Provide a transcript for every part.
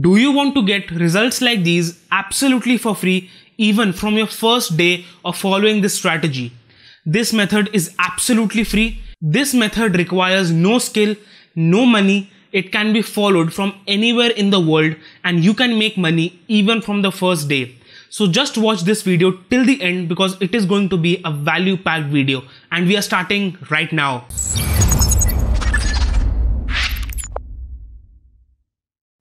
Do you want to get results like these absolutely for free even from your first day of following this strategy? This method is absolutely free. This method requires no skill, no money. It can be followed from anywhere in the world and you can make money even from the first day. So just watch this video till the end because it is going to be a value packed video and we are starting right now.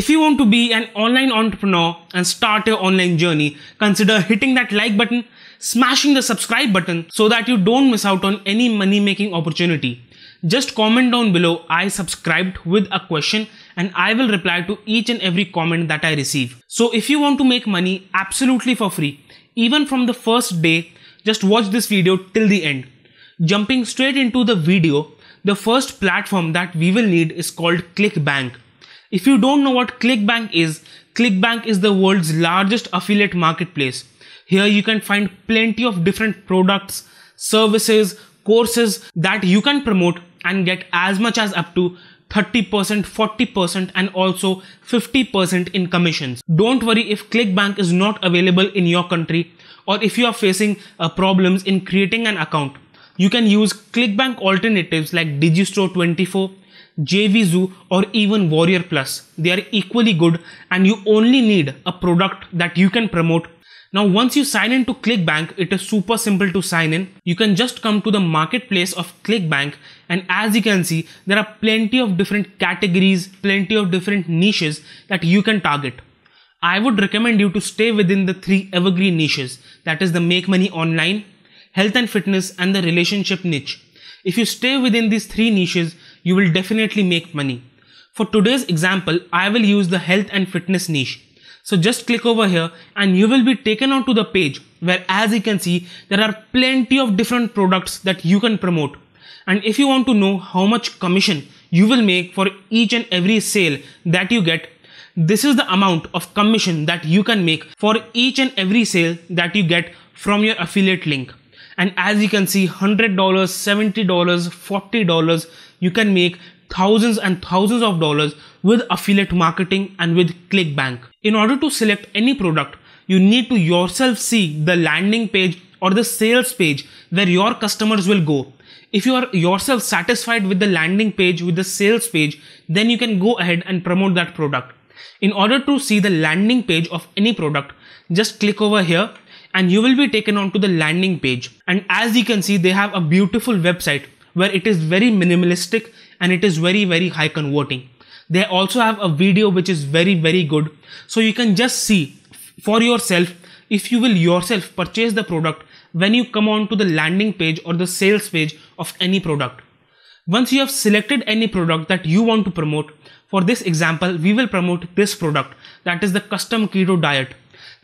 If you want to be an online entrepreneur and start your online journey, consider hitting that like button, smashing the subscribe button so that you don't miss out on any money making opportunity. Just comment down below I subscribed with a question and I will reply to each and every comment that I receive. So if you want to make money absolutely for free, even from the first day, just watch this video till the end. Jumping straight into the video, the first platform that we will need is called ClickBank. If you don't know what ClickBank is, ClickBank is the world's largest affiliate marketplace. Here you can find plenty of different products, services, courses that you can promote and get as much as up to 30%, 40% and also 50% in commissions. Don't worry if ClickBank is not available in your country or if you are facing uh, problems in creating an account. You can use ClickBank alternatives like Digistore 24 JVZoo or even Warrior Plus. They are equally good and you only need a product that you can promote. Now once you sign in to ClickBank, it is super simple to sign in. You can just come to the marketplace of ClickBank and as you can see, there are plenty of different categories, plenty of different niches that you can target. I would recommend you to stay within the three evergreen niches that is the make money online, health and fitness and the relationship niche. If you stay within these three niches, you will definitely make money. For today's example, I will use the health and fitness niche. So just click over here and you will be taken onto the page where as you can see, there are plenty of different products that you can promote. And if you want to know how much commission you will make for each and every sale that you get, this is the amount of commission that you can make for each and every sale that you get from your affiliate link and as you can see $100 $70 $40 you can make thousands and thousands of dollars with affiliate marketing and with clickbank in order to select any product you need to yourself see the landing page or the sales page where your customers will go if you are yourself satisfied with the landing page with the sales page then you can go ahead and promote that product in order to see the landing page of any product just click over here and you will be taken onto the landing page. And as you can see, they have a beautiful website where it is very minimalistic and it is very, very high converting. They also have a video which is very, very good. So you can just see for yourself if you will yourself purchase the product when you come on to the landing page or the sales page of any product. Once you have selected any product that you want to promote, for this example, we will promote this product that is the custom keto diet.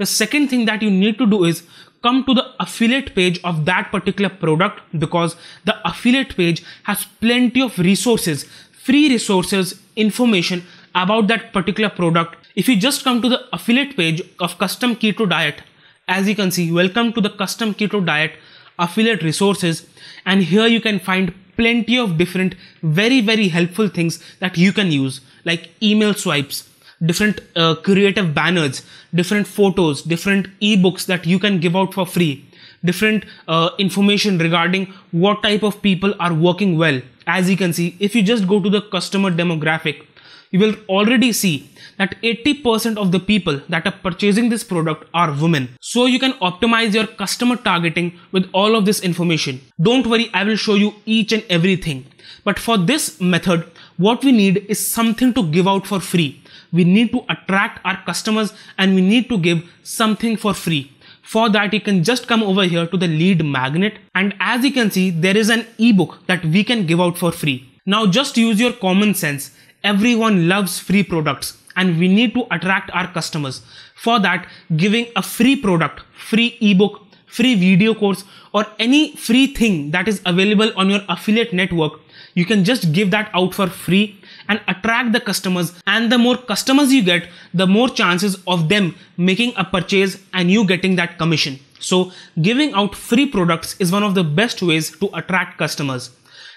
The second thing that you need to do is come to the affiliate page of that particular product because the affiliate page has plenty of resources, free resources, information about that particular product. If you just come to the affiliate page of custom keto diet, as you can see, welcome to the custom keto diet affiliate resources. And here you can find plenty of different very, very helpful things that you can use like email swipes, different uh, creative banners, different photos, different ebooks that you can give out for free, different uh, information regarding what type of people are working well. As you can see, if you just go to the customer demographic, you will already see that 80% of the people that are purchasing this product are women. So you can optimize your customer targeting with all of this information. Don't worry, I will show you each and everything. But for this method, what we need is something to give out for free we need to attract our customers and we need to give something for free for that you can just come over here to the lead magnet and as you can see there is an ebook that we can give out for free now just use your common sense everyone loves free products and we need to attract our customers for that giving a free product free ebook free video course or any free thing that is available on your affiliate network you can just give that out for free and attract the customers and the more customers you get the more chances of them making a purchase and you getting that commission so giving out free products is one of the best ways to attract customers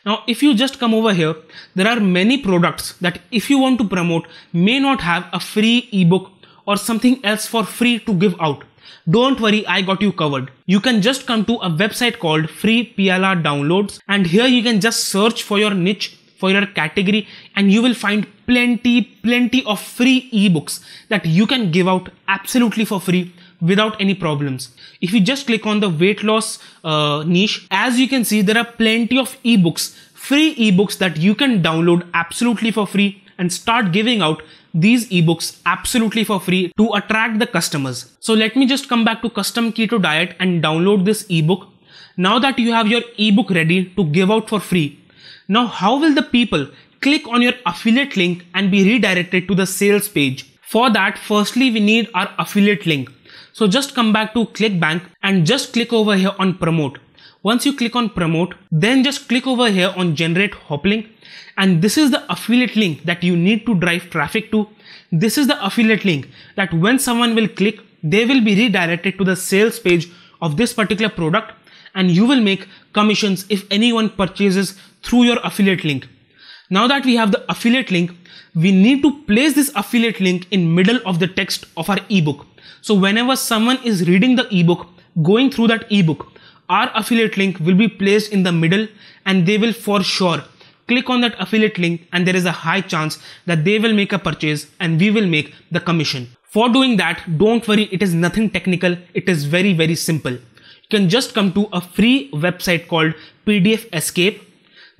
now if you just come over here there are many products that if you want to promote may not have a free ebook or something else for free to give out don't worry, I got you covered. You can just come to a website called Free PLR Downloads and here you can just search for your niche for your category and you will find plenty plenty of free ebooks that you can give out absolutely for free without any problems if you just click on the weight loss uh, niche as you can see there are plenty of ebooks free ebooks that you can download absolutely for free and start giving out these ebooks absolutely for free to attract the customers. So let me just come back to custom keto diet and download this ebook. Now that you have your ebook ready to give out for free, now, how will the people click on your affiliate link and be redirected to the sales page? For that, firstly, we need our affiliate link. So just come back to ClickBank and just click over here on promote. Once you click on promote, then just click over here on generate hop link. And this is the affiliate link that you need to drive traffic to. This is the affiliate link that when someone will click, they will be redirected to the sales page of this particular product and you will make commissions if anyone purchases through your affiliate link. Now that we have the affiliate link, we need to place this affiliate link in middle of the text of our ebook. So whenever someone is reading the ebook, going through that ebook, our affiliate link will be placed in the middle and they will for sure click on that affiliate link and there is a high chance that they will make a purchase and we will make the commission. For doing that, don't worry, it is nothing technical. It is very, very simple. You can just come to a free website called PDF Escape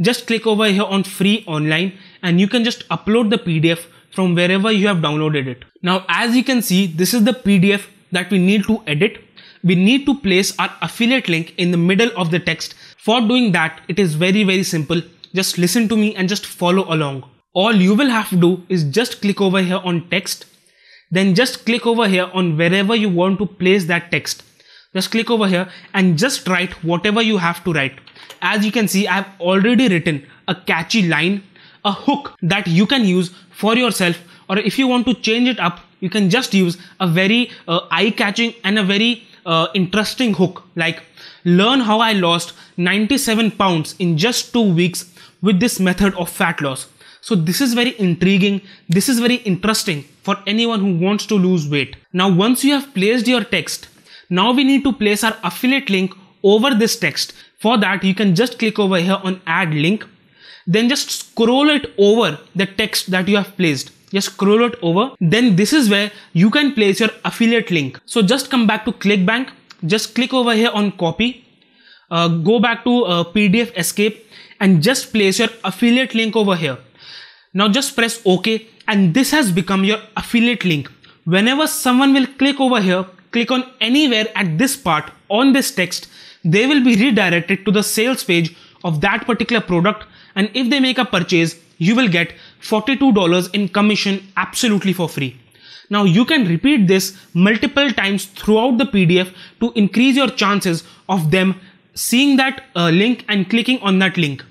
just click over here on free online and you can just upload the PDF from wherever you have downloaded it. Now as you can see this is the PDF that we need to edit. We need to place our affiliate link in the middle of the text. For doing that it is very very simple. Just listen to me and just follow along. All you will have to do is just click over here on text. Then just click over here on wherever you want to place that text. Just click over here and just write whatever you have to write. As you can see, I've already written a catchy line, a hook that you can use for yourself or if you want to change it up, you can just use a very uh, eye-catching and a very uh, interesting hook like learn how I lost 97 pounds in just two weeks with this method of fat loss. So this is very intriguing. This is very interesting for anyone who wants to lose weight. Now, once you have placed your text, now we need to place our affiliate link over this text for that, you can just click over here on add link, then just scroll it over the text that you have placed. Just scroll it over. Then this is where you can place your affiliate link. So just come back to ClickBank, just click over here on copy, uh, go back to uh, PDF escape and just place your affiliate link over here. Now just press OK and this has become your affiliate link. Whenever someone will click over here, click on anywhere at this part on this text they will be redirected to the sales page of that particular product and if they make a purchase you will get $42 in commission absolutely for free. Now you can repeat this multiple times throughout the PDF to increase your chances of them seeing that uh, link and clicking on that link.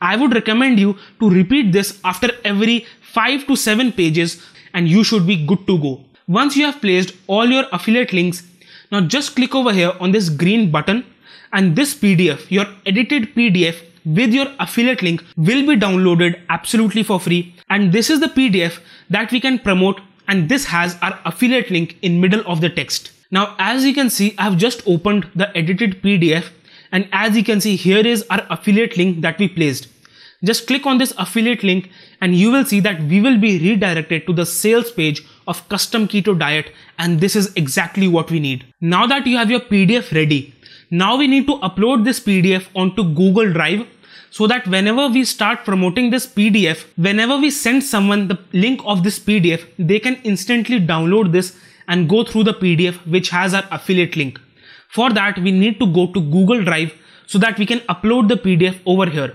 I would recommend you to repeat this after every 5 to 7 pages and you should be good to go. Once you have placed all your affiliate links, now just click over here on this green button and this PDF, your edited PDF with your affiliate link will be downloaded absolutely for free. And this is the PDF that we can promote and this has our affiliate link in middle of the text. Now, as you can see, I've just opened the edited PDF and as you can see, here is our affiliate link that we placed. Just click on this affiliate link and you will see that we will be redirected to the sales page of custom keto diet and this is exactly what we need. Now that you have your PDF ready, now we need to upload this PDF onto Google Drive so that whenever we start promoting this PDF, whenever we send someone the link of this PDF, they can instantly download this and go through the PDF which has our affiliate link. For that, we need to go to Google Drive so that we can upload the PDF over here.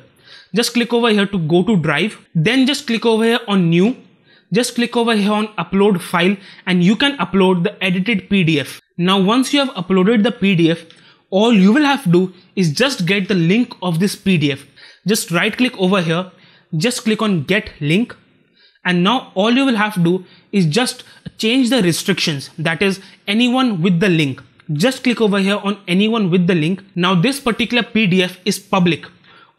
Just click over here to go to Drive, then just click over here on New, just click over here on Upload File and you can upload the edited PDF. Now once you have uploaded the PDF, all you will have to do is just get the link of this PDF. Just right click over here, just click on get link and now all you will have to do is just change the restrictions that is anyone with the link. Just click over here on anyone with the link. Now this particular PDF is public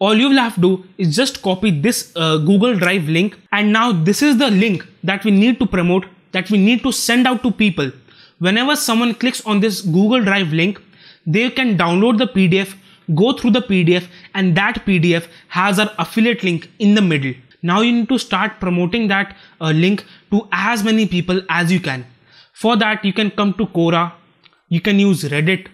all you will have to do is just copy this uh, Google Drive link and now this is the link that we need to promote that we need to send out to people. Whenever someone clicks on this Google Drive link, they can download the PDF, go through the PDF, and that PDF has our affiliate link in the middle. Now you need to start promoting that uh, link to as many people as you can. For that, you can come to Quora, you can use Reddit,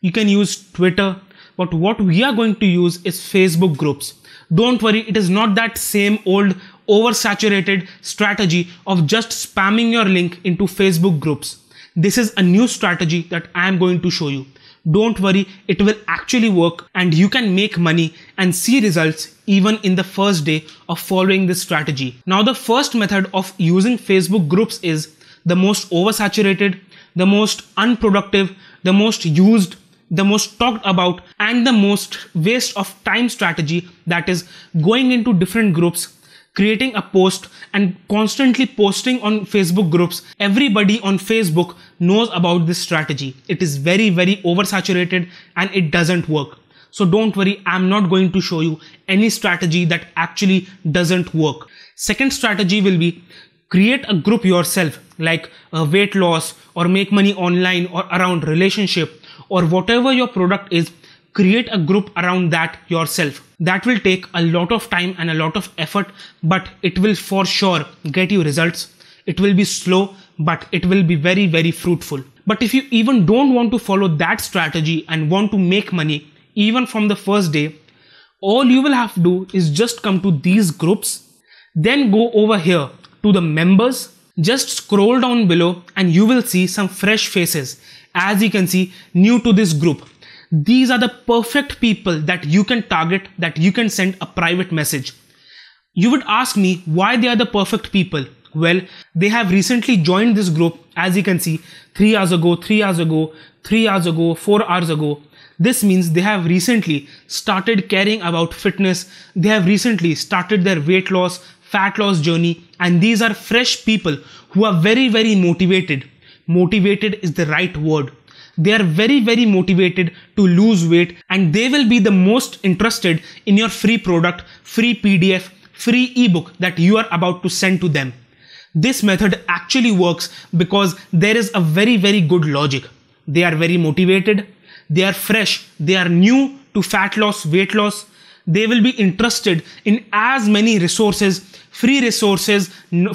you can use Twitter, but what we are going to use is Facebook groups. Don't worry, it is not that same old oversaturated strategy of just spamming your link into Facebook groups. This is a new strategy that I am going to show you. Don't worry, it will actually work and you can make money and see results even in the first day of following this strategy. Now, the first method of using Facebook groups is the most oversaturated, the most unproductive, the most used, the most talked about, and the most waste of time strategy that is going into different groups creating a post and constantly posting on Facebook groups. Everybody on Facebook knows about this strategy. It is very, very oversaturated and it doesn't work. So don't worry, I'm not going to show you any strategy that actually doesn't work. Second strategy will be create a group yourself like a uh, weight loss or make money online or around relationship or whatever your product is create a group around that yourself. That will take a lot of time and a lot of effort, but it will for sure get you results. It will be slow, but it will be very, very fruitful. But if you even don't want to follow that strategy and want to make money, even from the first day, all you will have to do is just come to these groups, then go over here to the members. Just scroll down below and you will see some fresh faces. As you can see, new to this group, these are the perfect people that you can target, that you can send a private message. You would ask me why they are the perfect people. Well, they have recently joined this group, as you can see, three hours ago, three hours ago, three hours ago, four hours ago. This means they have recently started caring about fitness. They have recently started their weight loss, fat loss journey. And these are fresh people who are very, very motivated. Motivated is the right word they are very, very motivated to lose weight and they will be the most interested in your free product, free PDF, free ebook that you are about to send to them. This method actually works because there is a very, very good logic. They are very motivated, they are fresh, they are new to fat loss, weight loss, they will be interested in as many resources free resources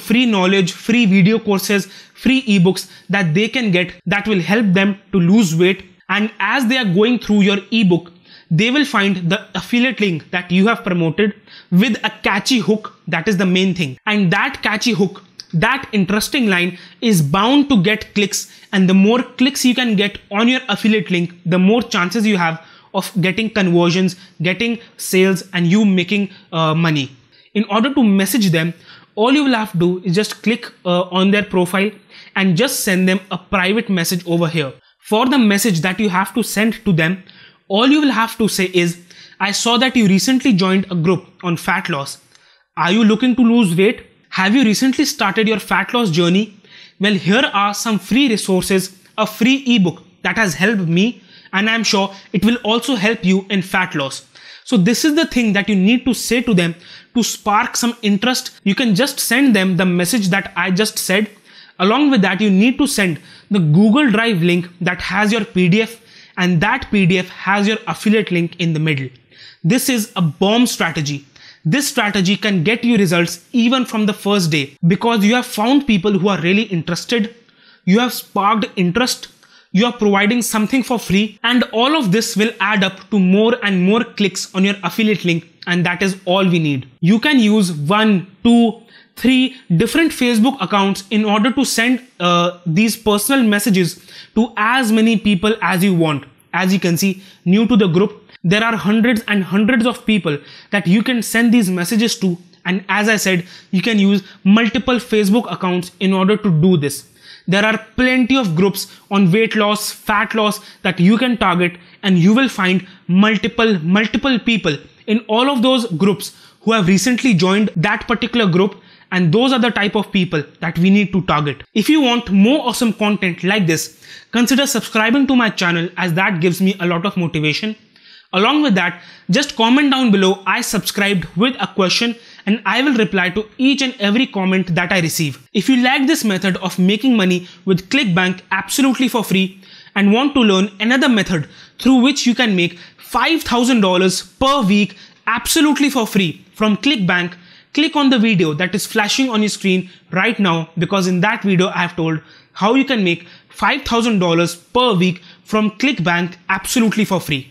free knowledge free video courses free ebooks that they can get that will help them to lose weight and as they are going through your ebook they will find the affiliate link that you have promoted with a catchy hook that is the main thing and that catchy hook that interesting line is bound to get clicks and the more clicks you can get on your affiliate link the more chances you have of getting conversions, getting sales, and you making uh, money. In order to message them, all you will have to do is just click uh, on their profile and just send them a private message over here. For the message that you have to send to them, all you will have to say is, I saw that you recently joined a group on fat loss. Are you looking to lose weight? Have you recently started your fat loss journey? Well, here are some free resources, a free ebook that has helped me and I'm sure it will also help you in fat loss. So this is the thing that you need to say to them to spark some interest. You can just send them the message that I just said. Along with that, you need to send the Google Drive link that has your PDF and that PDF has your affiliate link in the middle. This is a bomb strategy. This strategy can get you results even from the first day because you have found people who are really interested, you have sparked interest you are providing something for free and all of this will add up to more and more clicks on your affiliate link and that is all we need. You can use one, two, three different Facebook accounts in order to send uh, these personal messages to as many people as you want. As you can see, new to the group, there are hundreds and hundreds of people that you can send these messages to and as I said, you can use multiple Facebook accounts in order to do this there are plenty of groups on weight loss, fat loss that you can target and you will find multiple, multiple people in all of those groups who have recently joined that particular group and those are the type of people that we need to target. If you want more awesome content like this, consider subscribing to my channel as that gives me a lot of motivation. Along with that, just comment down below I subscribed with a question and I will reply to each and every comment that I receive. If you like this method of making money with ClickBank absolutely for free and want to learn another method through which you can make $5,000 per week absolutely for free from ClickBank, click on the video that is flashing on your screen right now because in that video I have told how you can make $5,000 per week from ClickBank absolutely for free.